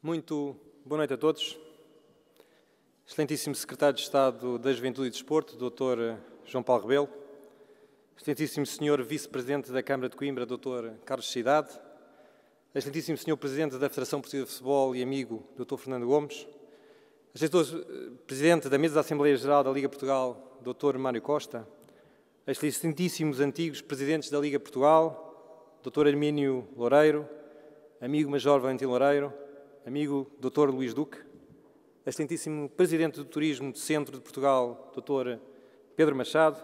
Muito boa noite a todos. Excelentíssimo Secretário de Estado da Juventude e Desporto, Dr. João Paulo Rebelo. Excelentíssimo Senhor Vice-Presidente da Câmara de Coimbra, Dr. Carlos Cidade. Excelentíssimo Senhor Presidente da Federação Portuguesa de Futebol e amigo, Dr. Fernando Gomes. Excelentíssimo Presidente da Mesa da Assembleia Geral da Liga Portugal, Dr. Mário Costa. Excelentíssimos antigos Presidentes da Liga Portugal, Dr. Hermínio Loureiro, amigo Major Valentim Loureiro, amigo Dr. Luís Duque, excelentíssimo Presidente do Turismo do Centro de Portugal, Dr. Pedro Machado,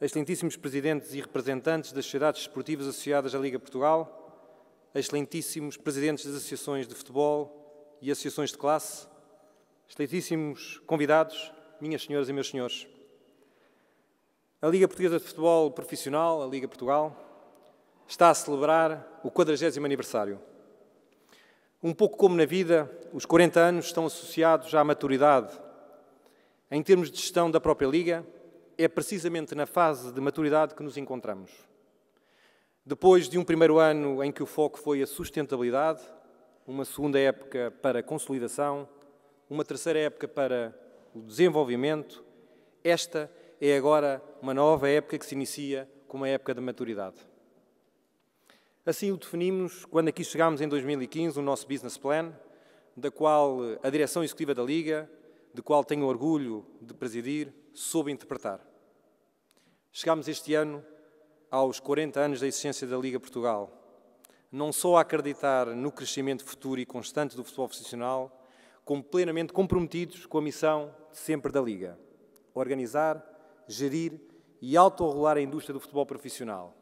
excelentíssimos Presidentes e representantes das sociedades esportivas associadas à Liga Portugal, excelentíssimos Presidentes das associações de futebol e associações de classe, excelentíssimos convidados, minhas senhoras e meus senhores. A Liga Portuguesa de Futebol Profissional, a Liga Portugal, está a celebrar o 40 aniversário. Um pouco como na vida, os 40 anos estão associados à maturidade. Em termos de gestão da própria Liga, é precisamente na fase de maturidade que nos encontramos. Depois de um primeiro ano em que o foco foi a sustentabilidade, uma segunda época para a consolidação, uma terceira época para o desenvolvimento, esta é agora uma nova época que se inicia com uma época de maturidade. Assim o definimos quando aqui chegámos em 2015 o nosso business plan, da qual eh, a direção executiva da Liga, de qual tenho orgulho de presidir, soube interpretar. Chegámos este ano aos 40 anos da existência da Liga Portugal, não só a acreditar no crescimento futuro e constante do futebol profissional, como plenamente comprometidos com a missão de sempre da Liga: organizar, gerir e autorregular a indústria do futebol profissional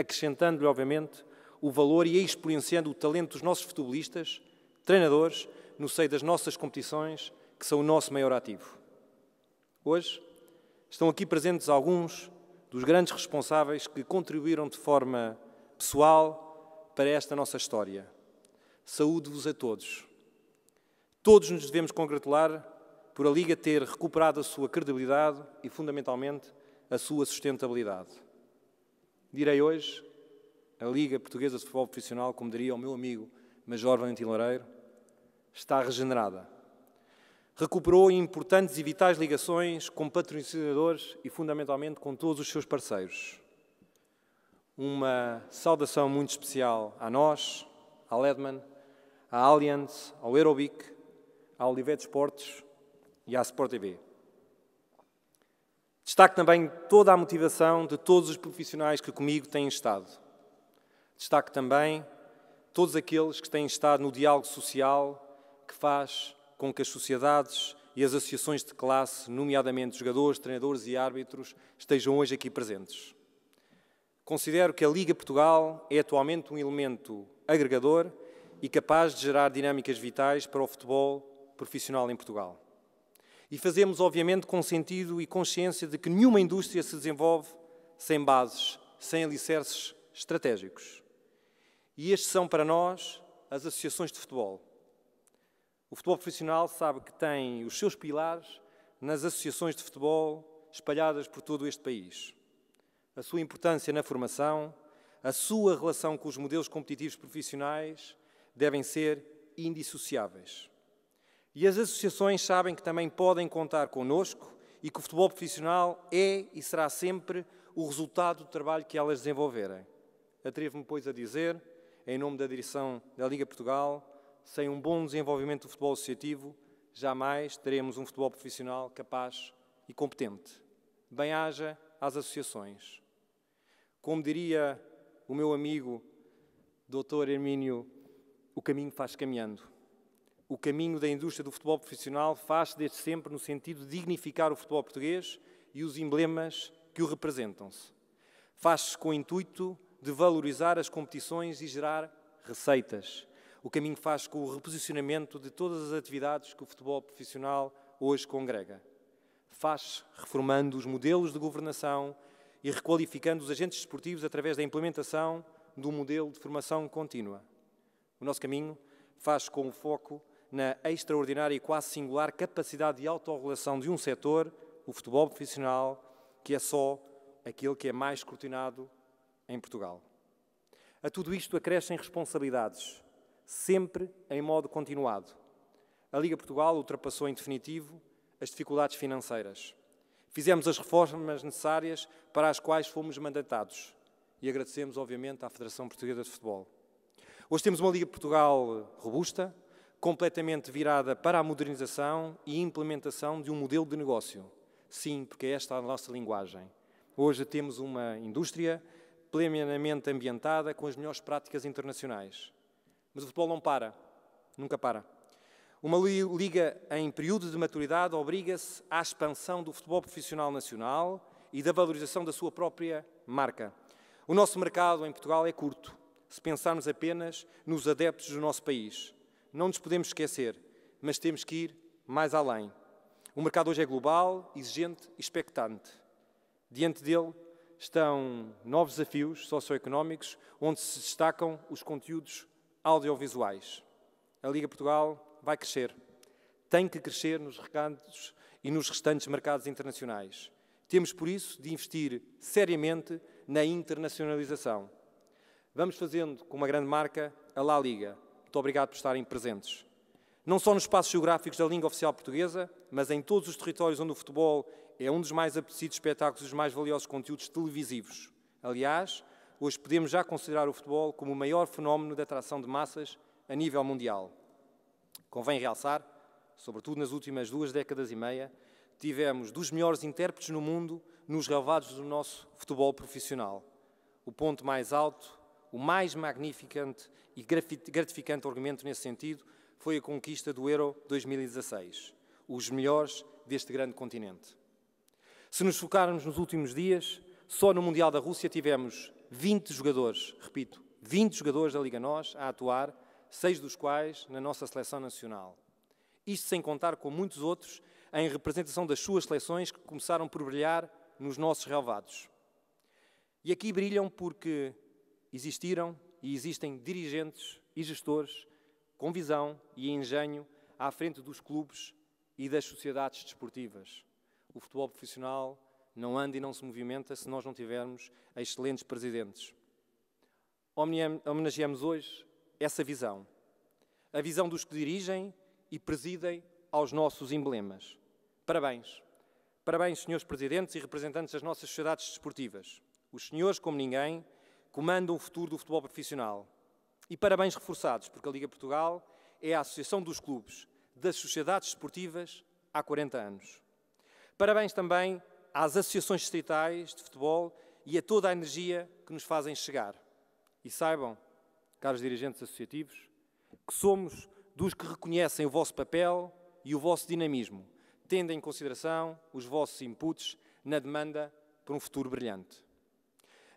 acrescentando-lhe, obviamente, o valor e exponenciando o talento dos nossos futebolistas, treinadores, no seio das nossas competições, que são o nosso maior ativo. Hoje, estão aqui presentes alguns dos grandes responsáveis que contribuíram de forma pessoal para esta nossa história. Saúde-vos a todos. Todos nos devemos congratular por a Liga ter recuperado a sua credibilidade e, fundamentalmente, a sua sustentabilidade. Direi hoje, a Liga Portuguesa de Futebol Profissional, como diria o meu amigo Major Valentim Loureiro, está regenerada. Recuperou importantes e vitais ligações com patrocinadores e, fundamentalmente, com todos os seus parceiros. Uma saudação muito especial a nós, à Ledman, à Allianz, ao Aerobic, à Olivetti Esportes e à Sport TV. Destaco também toda a motivação de todos os profissionais que comigo têm estado. Destaco também todos aqueles que têm estado no diálogo social que faz com que as sociedades e as associações de classe, nomeadamente jogadores, treinadores e árbitros, estejam hoje aqui presentes. Considero que a Liga Portugal é atualmente um elemento agregador e capaz de gerar dinâmicas vitais para o futebol profissional em Portugal. E fazemos, obviamente, com sentido e consciência de que nenhuma indústria se desenvolve sem bases, sem alicerces estratégicos. E estes são, para nós, as associações de futebol. O futebol profissional sabe que tem os seus pilares nas associações de futebol espalhadas por todo este país. A sua importância na formação, a sua relação com os modelos competitivos profissionais devem ser indissociáveis. E as associações sabem que também podem contar connosco e que o futebol profissional é e será sempre o resultado do trabalho que elas desenvolverem. Atrevo-me, pois, a dizer, em nome da direção da Liga Portugal, sem um bom desenvolvimento do futebol associativo, jamais teremos um futebol profissional capaz e competente. Bem-haja às associações. Como diria o meu amigo Dr. Hermínio, o caminho faz caminhando. O caminho da indústria do futebol profissional faz-se desde sempre no sentido de dignificar o futebol português e os emblemas que o representam-se. Faz-se com o intuito de valorizar as competições e gerar receitas. O caminho faz com o reposicionamento de todas as atividades que o futebol profissional hoje congrega. Faz reformando os modelos de governação e requalificando os agentes desportivos através da implementação de um modelo de formação contínua. O nosso caminho faz com o foco na extraordinária e quase singular capacidade de autorregulação de um setor, o futebol profissional, que é só aquele que é mais escrutinado em Portugal. A tudo isto acrescem responsabilidades, sempre em modo continuado. A Liga Portugal ultrapassou em definitivo as dificuldades financeiras. Fizemos as reformas necessárias para as quais fomos mandatados e agradecemos, obviamente, à Federação Portuguesa de Futebol. Hoje temos uma Liga Portugal robusta, completamente virada para a modernização e implementação de um modelo de negócio. Sim, porque esta é a nossa linguagem. Hoje temos uma indústria plenamente ambientada com as melhores práticas internacionais. Mas o futebol não para, nunca para. Uma liga em período de maturidade obriga-se à expansão do futebol profissional nacional e da valorização da sua própria marca. O nosso mercado em Portugal é curto, se pensarmos apenas nos adeptos do nosso país não nos podemos esquecer, mas temos que ir mais além. O mercado hoje é global, exigente e expectante. Diante dele estão novos desafios socioeconómicos, onde se destacam os conteúdos audiovisuais. A Liga Portugal vai crescer. Tem que crescer nos recantos e nos restantes mercados internacionais. Temos, por isso, de investir seriamente na internacionalização. Vamos fazendo com uma grande marca a La Liga, muito obrigado por estarem presentes. Não só nos espaços geográficos da língua oficial portuguesa, mas em todos os territórios onde o futebol é um dos mais apetecidos espetáculos e os mais valiosos conteúdos televisivos. Aliás, hoje podemos já considerar o futebol como o maior fenómeno de atração de massas a nível mundial. Convém realçar, sobretudo nas últimas duas décadas e meia, tivemos dos melhores intérpretes no mundo nos relevados do nosso futebol profissional. O ponto mais alto o mais magnificante e gratificante argumento nesse sentido foi a conquista do Euro 2016, os melhores deste grande continente. Se nos focarmos nos últimos dias, só no Mundial da Rússia tivemos 20 jogadores, repito, 20 jogadores da Liga Nós a atuar, seis dos quais na nossa seleção nacional. Isto sem contar com muitos outros em representação das suas seleções que começaram por brilhar nos nossos relevados. E aqui brilham porque existiram e existem dirigentes e gestores com visão e engenho à frente dos clubes e das sociedades desportivas. O futebol profissional não anda e não se movimenta se nós não tivermos excelentes presidentes. Homenageamos hoje essa visão. A visão dos que dirigem e presidem aos nossos emblemas. Parabéns. Parabéns, senhores presidentes e representantes das nossas sociedades desportivas. Os senhores, como ninguém, comandam o futuro do futebol profissional. E parabéns reforçados, porque a Liga Portugal é a associação dos clubes, das sociedades esportivas, há 40 anos. Parabéns também às associações distritais de futebol e a toda a energia que nos fazem chegar. E saibam, caros dirigentes associativos, que somos dos que reconhecem o vosso papel e o vosso dinamismo, tendo em consideração os vossos inputs na demanda por um futuro brilhante.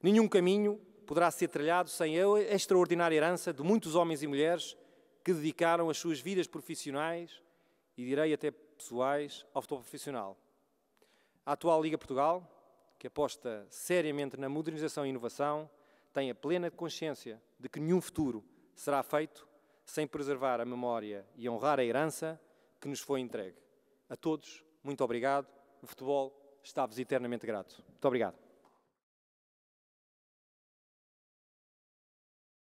Nenhum caminho poderá ser trilhado sem a extraordinária herança de muitos homens e mulheres que dedicaram as suas vidas profissionais e direi até pessoais ao futebol profissional. A atual Liga Portugal, que aposta seriamente na modernização e inovação, tem a plena consciência de que nenhum futuro será feito sem preservar a memória e honrar a herança que nos foi entregue. A todos, muito obrigado. O futebol está-vos eternamente grato. Muito obrigado.